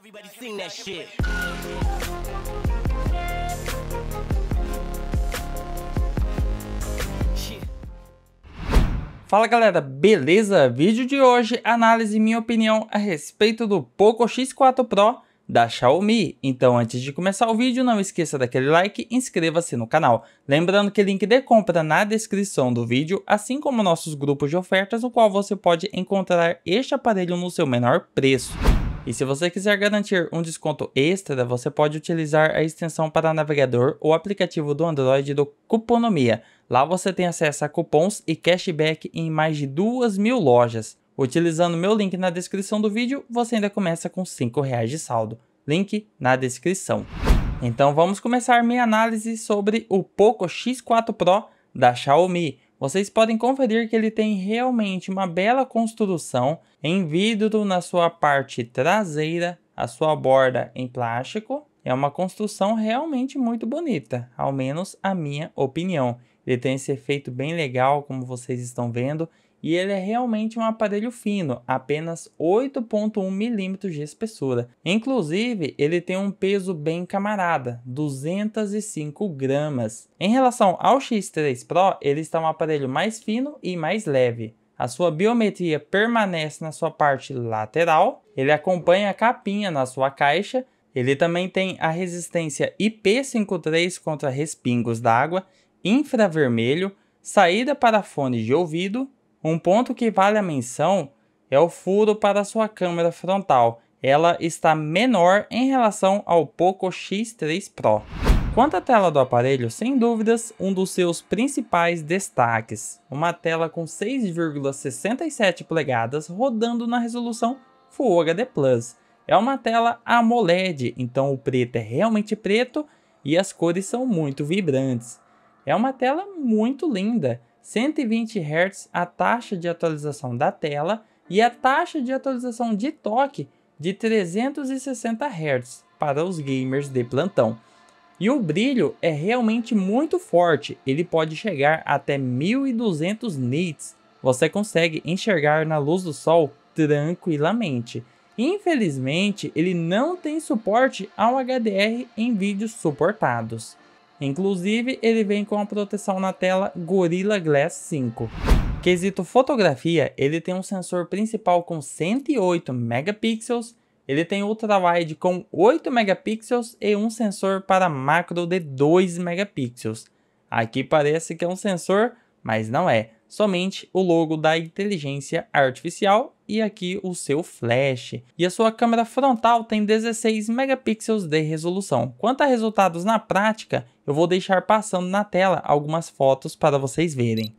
Everybody sing that shit. Fala galera, beleza? Vídeo de hoje, análise e minha opinião a respeito do Poco X4 Pro da Xiaomi. Então antes de começar o vídeo, não esqueça daquele like e inscreva-se no canal. Lembrando que o link de compra na descrição do vídeo, assim como nossos grupos de ofertas no qual você pode encontrar este aparelho no seu menor preço. E se você quiser garantir um desconto extra, você pode utilizar a extensão para navegador ou aplicativo do Android do Cuponomia. Lá você tem acesso a cupons e cashback em mais de duas mil lojas. Utilizando meu link na descrição do vídeo, você ainda começa com 5 reais de saldo. Link na descrição. Então vamos começar minha análise sobre o Poco X4 Pro da Xiaomi vocês podem conferir que ele tem realmente uma bela construção em vidro na sua parte traseira, a sua borda em plástico. É uma construção realmente muito bonita, ao menos a minha opinião. Ele tem esse efeito bem legal, como vocês estão vendo, e ele é realmente um aparelho fino, apenas 8.1 milímetros de espessura. Inclusive, ele tem um peso bem camarada, 205 gramas. Em relação ao X3 Pro, ele está um aparelho mais fino e mais leve. A sua biometria permanece na sua parte lateral, ele acompanha a capinha na sua caixa, ele também tem a resistência IP53 contra respingos d'água, infravermelho, saída para fone de ouvido um ponto que vale a menção é o furo para sua câmera frontal. Ela está menor em relação ao Poco X3 Pro. Quanto à tela do aparelho, sem dúvidas, um dos seus principais destaques. Uma tela com 6,67 polegadas rodando na resolução Full HD+. É uma tela AMOLED, então o preto é realmente preto e as cores são muito vibrantes. É uma tela muito linda, 120 Hz a taxa de atualização da tela e a taxa de atualização de toque de 360 Hz para os gamers de plantão. E o brilho é realmente muito forte, ele pode chegar até 1200 nits. Você consegue enxergar na luz do sol tranquilamente. Infelizmente, ele não tem suporte ao HDR em vídeos suportados. Inclusive, ele vem com a proteção na tela Gorilla Glass 5. Quesito fotografia, ele tem um sensor principal com 108 megapixels, ele tem ultrawide com 8 megapixels e um sensor para macro de 2 megapixels. Aqui parece que é um sensor, mas não é somente o logo da inteligência artificial e aqui o seu flash. E a sua câmera frontal tem 16 megapixels de resolução. Quanto a resultados na prática, eu vou deixar passando na tela algumas fotos para vocês verem.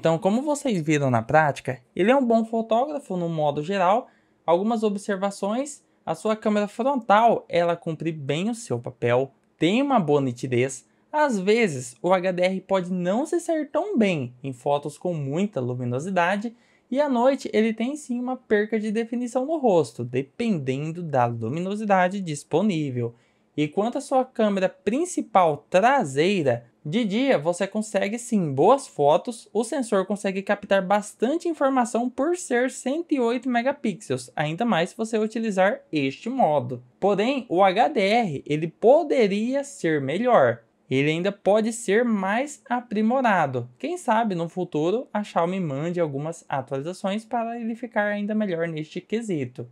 Então, como vocês viram na prática, ele é um bom fotógrafo no modo geral. Algumas observações, a sua câmera frontal, ela cumpre bem o seu papel, tem uma boa nitidez. Às vezes, o HDR pode não se sair tão bem em fotos com muita luminosidade, e à noite ele tem sim uma perca de definição no rosto, dependendo da luminosidade disponível. E quanto à sua câmera principal traseira, de dia, você consegue sim boas fotos, o sensor consegue captar bastante informação por ser 108 megapixels, ainda mais se você utilizar este modo. Porém, o HDR ele poderia ser melhor, ele ainda pode ser mais aprimorado. Quem sabe no futuro a Xiaomi mande algumas atualizações para ele ficar ainda melhor neste quesito.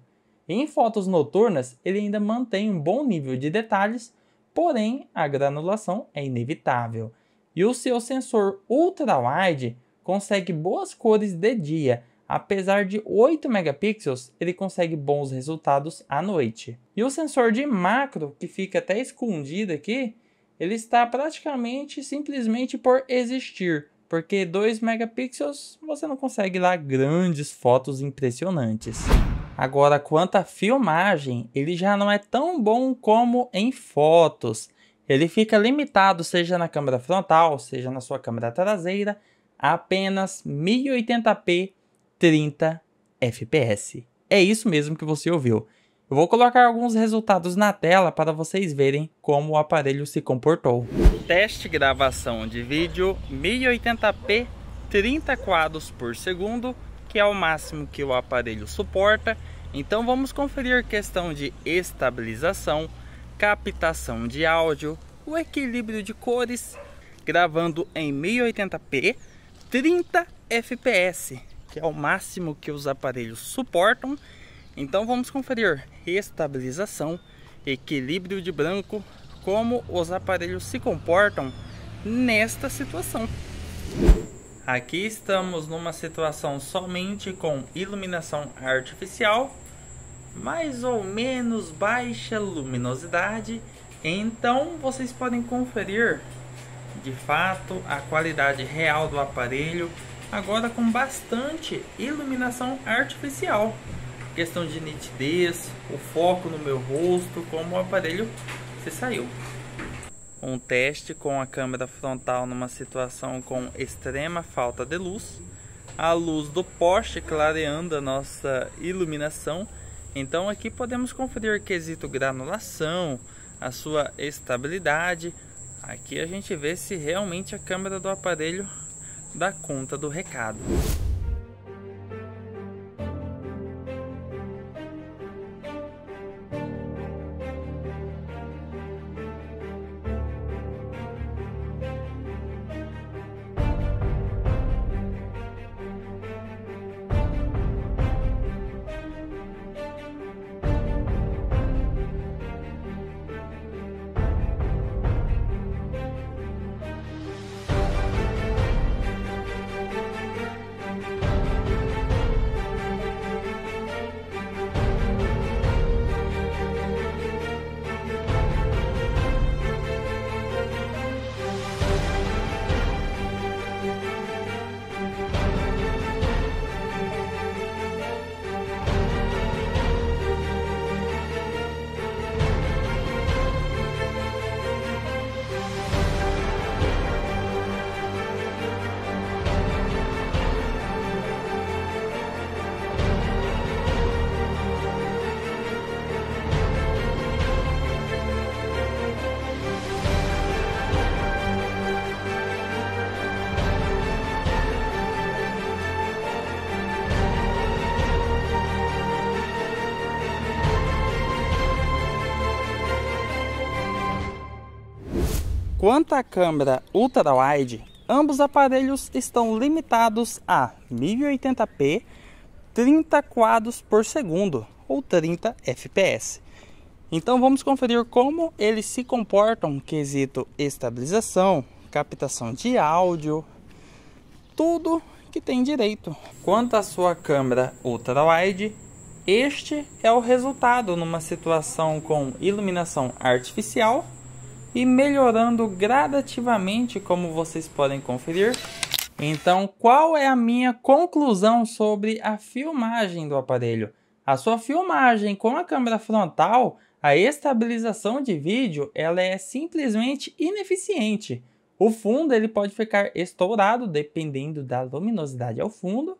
Em fotos noturnas, ele ainda mantém um bom nível de detalhes, porém a granulação é inevitável. E o seu sensor ultra-wide consegue boas cores de dia, apesar de 8 megapixels, ele consegue bons resultados à noite. E o sensor de macro, que fica até escondido aqui, ele está praticamente simplesmente por existir, porque 2 megapixels você não consegue lá grandes fotos impressionantes. Agora, quanto à filmagem, ele já não é tão bom como em fotos. Ele fica limitado, seja na câmera frontal, seja na sua câmera traseira, a apenas 1080p 30 fps. É isso mesmo que você ouviu. Eu vou colocar alguns resultados na tela para vocês verem como o aparelho se comportou. Teste gravação de vídeo 1080p 30 quadros por segundo que é o máximo que o aparelho suporta. Então vamos conferir questão de estabilização, captação de áudio, o equilíbrio de cores, gravando em 1080p, 30 fps, que é o máximo que os aparelhos suportam. Então vamos conferir estabilização, equilíbrio de branco, como os aparelhos se comportam nesta situação. Aqui estamos numa situação somente com iluminação artificial, mais ou menos baixa luminosidade, então vocês podem conferir de fato a qualidade real do aparelho agora com bastante iluminação artificial. Questão de nitidez, o foco no meu rosto, como o aparelho se saiu um teste com a câmera frontal numa situação com extrema falta de luz, a luz do poste clareando a nossa iluminação. Então aqui podemos conferir o quesito granulação, a sua estabilidade. Aqui a gente vê se realmente a câmera do aparelho dá conta do recado. Quanto à câmera ultra-wide, ambos aparelhos estão limitados a 1080p, 30 quadros por segundo ou 30 fps. Então vamos conferir como eles se comportam quesito estabilização, captação de áudio, tudo que tem direito. Quanto à sua câmera ultra-wide, este é o resultado numa situação com iluminação artificial e melhorando gradativamente, como vocês podem conferir. Então, qual é a minha conclusão sobre a filmagem do aparelho? A sua filmagem com a câmera frontal, a estabilização de vídeo, ela é simplesmente ineficiente. O fundo ele pode ficar estourado dependendo da luminosidade ao fundo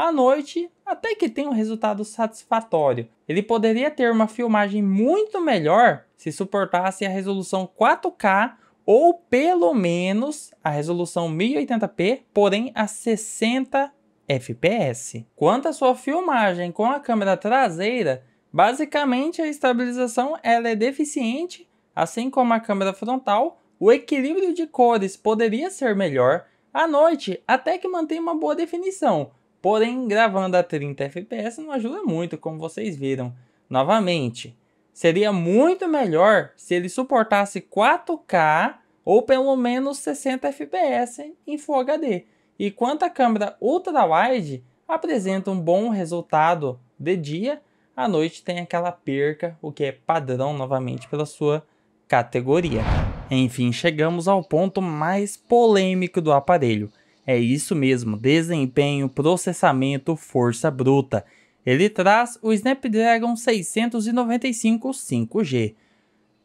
à noite, até que tem um resultado satisfatório. Ele poderia ter uma filmagem muito melhor se suportasse a resolução 4K ou pelo menos a resolução 1080p, porém a 60 FPS. Quanto à sua filmagem com a câmera traseira, basicamente a estabilização ela é deficiente, assim como a câmera frontal, o equilíbrio de cores poderia ser melhor. À noite, até que mantém uma boa definição, Porém, gravando a 30 FPS não ajuda muito, como vocês viram. Novamente, seria muito melhor se ele suportasse 4K ou pelo menos 60 FPS em Full HD. E quanto à câmera ultra wide, apresenta um bom resultado de dia, à noite tem aquela perca, o que é padrão novamente pela sua categoria. Enfim, chegamos ao ponto mais polêmico do aparelho. É isso mesmo, desempenho, processamento, força bruta. Ele traz o Snapdragon 695 5G.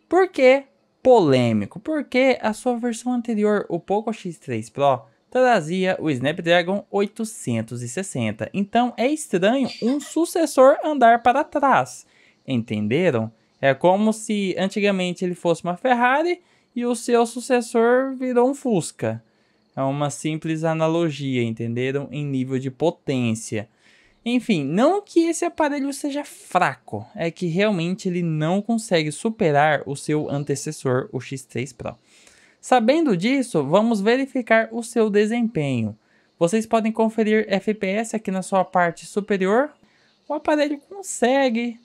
Por que polêmico? Porque a sua versão anterior, o Poco X3 Pro, trazia o Snapdragon 860. Então é estranho um sucessor andar para trás. Entenderam? É como se antigamente ele fosse uma Ferrari e o seu sucessor virou um Fusca. É uma simples analogia, entenderam? Em nível de potência. Enfim, não que esse aparelho seja fraco, é que realmente ele não consegue superar o seu antecessor, o X3 Pro. Sabendo disso, vamos verificar o seu desempenho. Vocês podem conferir FPS aqui na sua parte superior. O aparelho consegue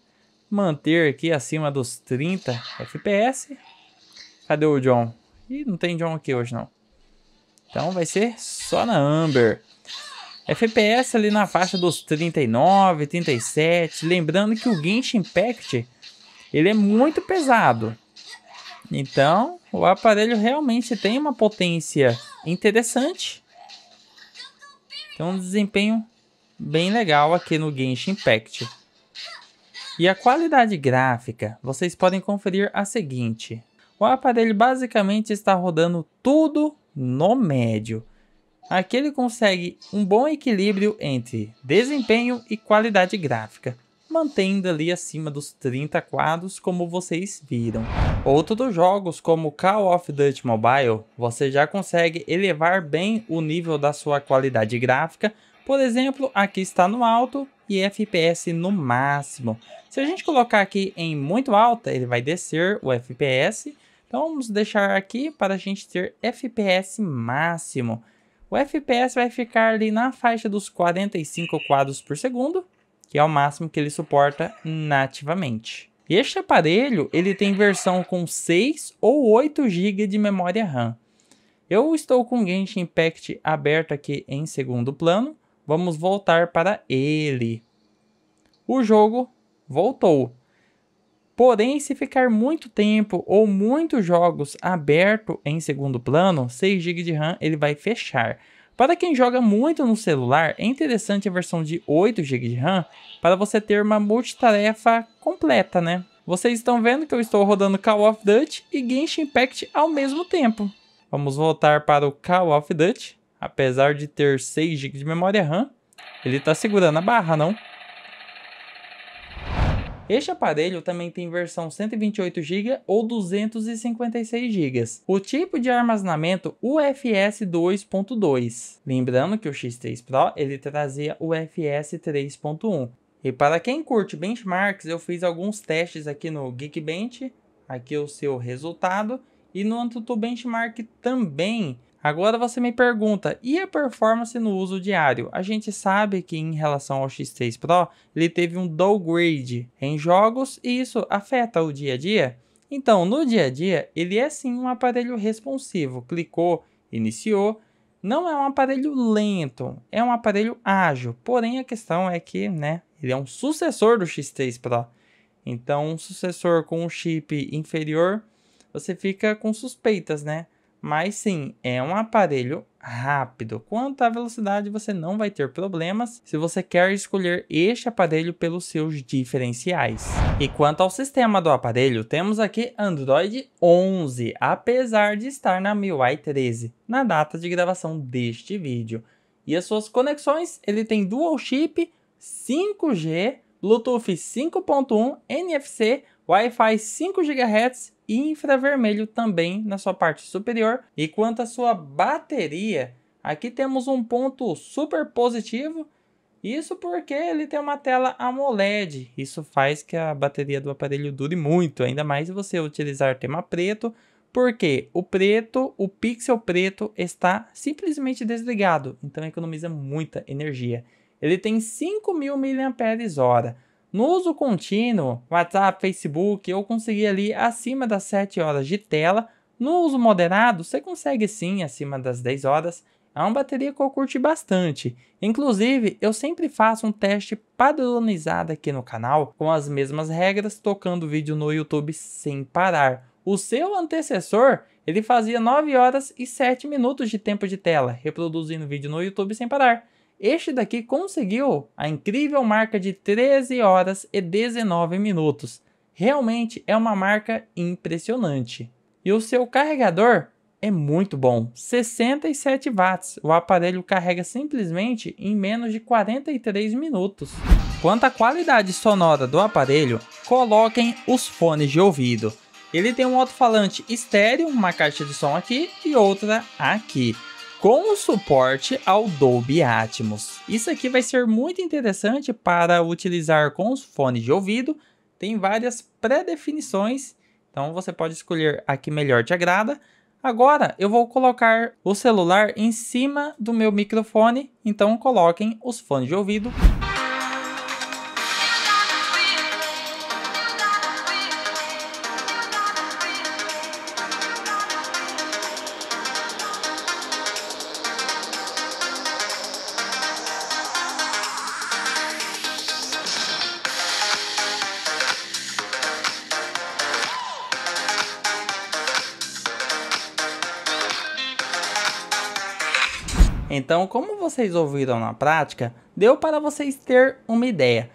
manter aqui acima dos 30 FPS. Cadê o John? Ih, não tem John aqui hoje não. Então vai ser só na Amber. FPS ali na faixa dos 39, 37. Lembrando que o Genshin Impact ele é muito pesado. Então o aparelho realmente tem uma potência interessante. Tem um desempenho bem legal aqui no Genshin Impact. E a qualidade gráfica, vocês podem conferir a seguinte. O aparelho basicamente está rodando tudo no médio. Aqui ele consegue um bom equilíbrio entre desempenho e qualidade gráfica, mantendo ali acima dos 30 quadros como vocês viram. Outros jogos como Call of Duty Mobile, você já consegue elevar bem o nível da sua qualidade gráfica, por exemplo, aqui está no alto e FPS no máximo. Se a gente colocar aqui em muito alta, ele vai descer o FPS, então vamos deixar aqui para a gente ter FPS máximo. O FPS vai ficar ali na faixa dos 45 quadros por segundo, que é o máximo que ele suporta nativamente. Este aparelho ele tem versão com 6 ou 8 GB de memória RAM. Eu estou com o Genshin Impact aberto aqui em segundo plano. Vamos voltar para ele. O jogo voltou. Porém, se ficar muito tempo ou muitos jogos aberto em segundo plano, 6 GB de RAM ele vai fechar. Para quem joga muito no celular, é interessante a versão de 8 GB de RAM para você ter uma multitarefa completa, né? Vocês estão vendo que eu estou rodando Call of Duty e Genshin Impact ao mesmo tempo. Vamos voltar para o Call of Duty. Apesar de ter 6 GB de memória RAM, ele está segurando a barra, não? Este aparelho também tem versão 128 GB ou 256 GB. O tipo de armazenamento UFS 2.2. Lembrando que o X3 Pro ele trazia UFS 3.1. E para quem curte benchmarks, eu fiz alguns testes aqui no Geekbench, aqui o seu resultado, e no Antutu Benchmark também Agora você me pergunta, e a performance no uso diário? A gente sabe que em relação ao X3 Pro, ele teve um downgrade em jogos e isso afeta o dia a dia? Então, no dia a dia, ele é sim um aparelho responsivo. Clicou, iniciou, não é um aparelho lento, é um aparelho ágil. Porém, a questão é que, né, ele é um sucessor do X3 Pro. Então, um sucessor com um chip inferior, você fica com suspeitas, né? Mas sim, é um aparelho rápido. Quanto à velocidade, você não vai ter problemas se você quer escolher este aparelho pelos seus diferenciais. E quanto ao sistema do aparelho, temos aqui Android 11, apesar de estar na MIUI 13, na data de gravação deste vídeo. E as suas conexões, ele tem dual chip, 5G, Bluetooth 5.1, NFC, Wi-Fi 5 GHz e infravermelho também na sua parte superior. E quanto à sua bateria, aqui temos um ponto super positivo. Isso porque ele tem uma tela AMOLED. Isso faz que a bateria do aparelho dure muito, ainda mais se você utilizar tema preto, porque o preto, o pixel preto está simplesmente desligado, então economiza muita energia. Ele tem 5.000 mAh. No uso contínuo, WhatsApp, Facebook, eu consegui ali acima das 7 horas de tela. No uso moderado, você consegue sim acima das 10 horas. É uma bateria que eu curti bastante. Inclusive, eu sempre faço um teste padronizado aqui no canal, com as mesmas regras, tocando vídeo no YouTube sem parar. O seu antecessor, ele fazia 9 horas e 7 minutos de tempo de tela, reproduzindo vídeo no YouTube sem parar. Este daqui conseguiu a incrível marca de 13 horas e 19 minutos. Realmente é uma marca impressionante. E o seu carregador é muito bom, 67 watts. O aparelho carrega simplesmente em menos de 43 minutos. Quanto à qualidade sonora do aparelho, coloquem os fones de ouvido. Ele tem um alto-falante estéreo, uma caixa de som aqui e outra aqui com o suporte ao Dolby Atmos. Isso aqui vai ser muito interessante para utilizar com os fones de ouvido. Tem várias pré-definições, então você pode escolher a que melhor te agrada. Agora eu vou colocar o celular em cima do meu microfone, então coloquem os fones de ouvido Então, como vocês ouviram na prática, deu para vocês ter uma ideia.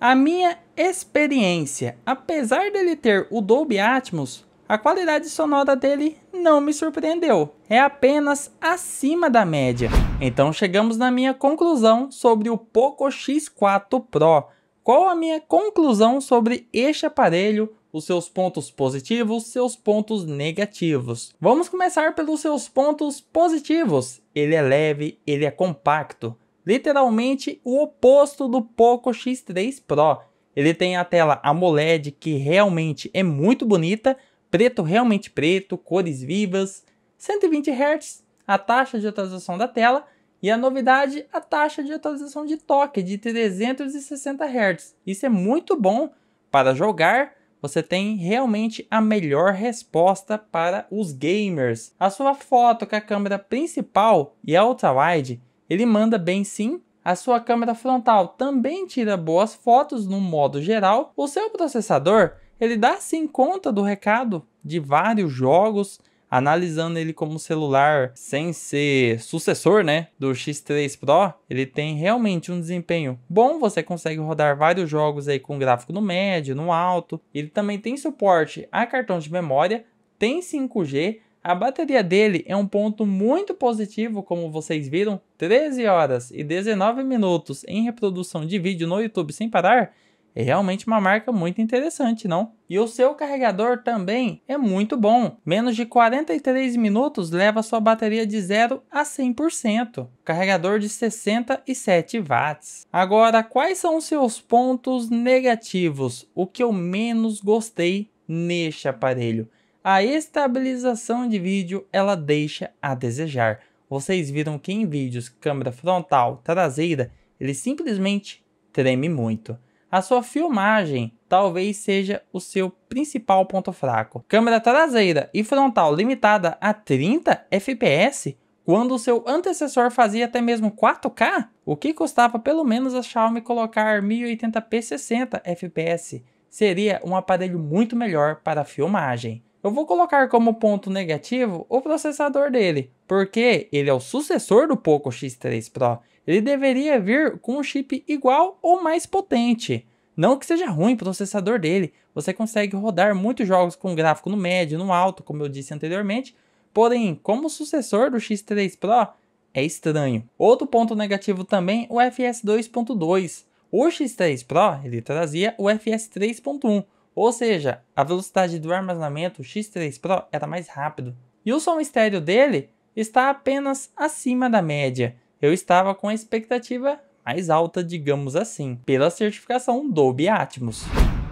A minha experiência, apesar dele ter o Dolby Atmos, a qualidade sonora dele não me surpreendeu, é apenas acima da média. Então chegamos na minha conclusão sobre o Poco X4 Pro. Qual a minha conclusão sobre este aparelho, os seus pontos positivos, seus pontos negativos. Vamos começar pelos seus pontos positivos. Ele é leve, ele é compacto, literalmente o oposto do Poco X3 Pro. Ele tem a tela AMOLED que realmente é muito bonita, preto realmente preto, cores vivas, 120 Hz, a taxa de atualização da tela e a novidade, a taxa de atualização de toque de 360 Hz. Isso é muito bom para jogar você tem realmente a melhor resposta para os gamers. A sua foto com a câmera principal e a ultra-wide, ele manda bem sim, a sua câmera frontal também tira boas fotos no modo geral. O seu processador, ele dá sim conta do recado de vários jogos, analisando ele como celular sem ser sucessor, né, do X3 Pro, ele tem realmente um desempenho bom, você consegue rodar vários jogos aí com gráfico no médio, no alto. Ele também tem suporte a cartão de memória, tem 5G, a bateria dele é um ponto muito positivo, como vocês viram, 13 horas e 19 minutos em reprodução de vídeo no YouTube sem parar é realmente uma marca muito interessante, não? E o seu carregador também é muito bom. Menos de 43 minutos leva sua bateria de 0 a 100%. Carregador de 67 watts. Agora, quais são os seus pontos negativos? O que eu menos gostei neste aparelho? A estabilização de vídeo ela deixa a desejar. Vocês viram que em vídeos câmera frontal, traseira, ele simplesmente treme muito. A sua filmagem talvez seja o seu principal ponto fraco. Câmera traseira e frontal limitada a 30 fps, quando o seu antecessor fazia até mesmo 4K, o que custava pelo menos a Xiaomi colocar 1080p 60 fps seria um aparelho muito melhor para filmagem. Eu vou colocar como ponto negativo o processador dele, porque ele é o sucessor do Poco X3 Pro. Ele deveria vir com um chip igual ou mais potente. Não que seja ruim o processador dele, você consegue rodar muitos jogos com gráfico no médio, no alto, como eu disse anteriormente. Porém, como sucessor do X3 Pro, é estranho. Outro ponto negativo também, o FS 2.2. O X3 Pro, ele trazia o FS 3.1, ou seja, a velocidade do armazenamento X3 Pro era mais rápido. E o som estéreo dele está apenas acima da média. Eu estava com a expectativa mais alta, digamos assim, pela certificação Dolby Atmos.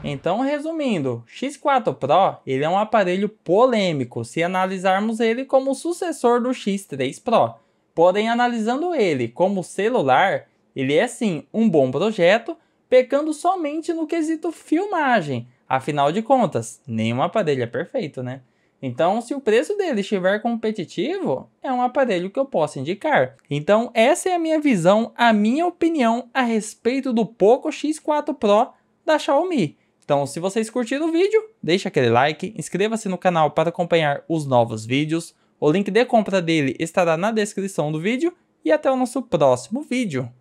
Então, resumindo, X4 Pro ele é um aparelho polêmico se analisarmos ele como sucessor do X3 Pro. Porém, analisando ele como celular, ele é sim um bom projeto, pecando somente no quesito filmagem, Afinal de contas, nenhum aparelho é perfeito, né? Então, se o preço dele estiver competitivo, é um aparelho que eu posso indicar. Então, essa é a minha visão, a minha opinião a respeito do Poco X4 Pro da Xiaomi. Então, se vocês curtiram o vídeo, deixe aquele like, inscreva-se no canal para acompanhar os novos vídeos. O link de compra dele estará na descrição do vídeo e até o nosso próximo vídeo.